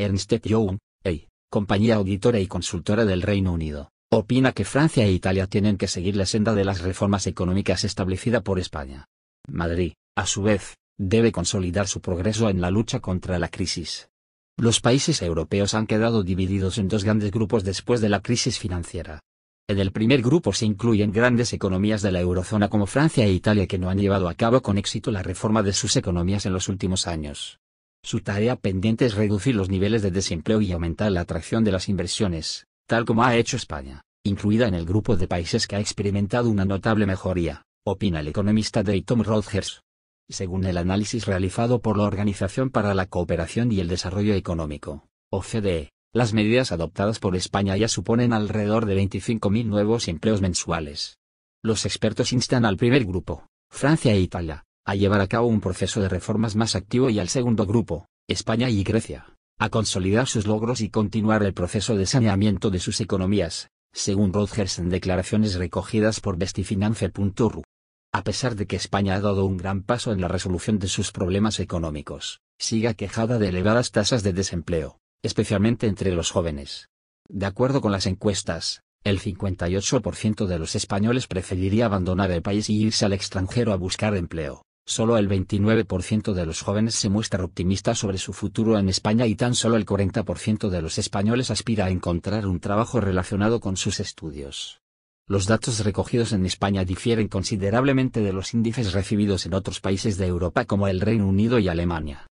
Ernst Young, e, compañía auditora y consultora del Reino Unido, opina que Francia e Italia tienen que seguir la senda de las reformas económicas establecida por España. Madrid, a su vez, debe consolidar su progreso en la lucha contra la crisis. Los países europeos han quedado divididos en dos grandes grupos después de la crisis financiera. En el primer grupo se incluyen grandes economías de la eurozona como Francia e Italia que no han llevado a cabo con éxito la reforma de sus economías en los últimos años. Su tarea pendiente es reducir los niveles de desempleo y aumentar la atracción de las inversiones, tal como ha hecho España, incluida en el grupo de países que ha experimentado una notable mejoría, opina el economista Dayton Rodgers. Según el análisis realizado por la Organización para la Cooperación y el Desarrollo Económico, OCDE, las medidas adoptadas por España ya suponen alrededor de 25.000 nuevos empleos mensuales. Los expertos instan al primer grupo, Francia e Italia, a llevar a cabo un proceso de reformas más activo y al segundo grupo, España y Grecia, a consolidar sus logros y continuar el proceso de saneamiento de sus economías, según Rogers en declaraciones recogidas por bestifinance.ru. A pesar de que España ha dado un gran paso en la resolución de sus problemas económicos, sigue quejada de elevadas tasas de desempleo, especialmente entre los jóvenes. De acuerdo con las encuestas, el 58% de los españoles preferiría abandonar el país y irse al extranjero a buscar empleo. Solo el 29% de los jóvenes se muestra optimista sobre su futuro en España y tan solo el 40% de los españoles aspira a encontrar un trabajo relacionado con sus estudios. Los datos recogidos en España difieren considerablemente de los índices recibidos en otros países de Europa como el Reino Unido y Alemania.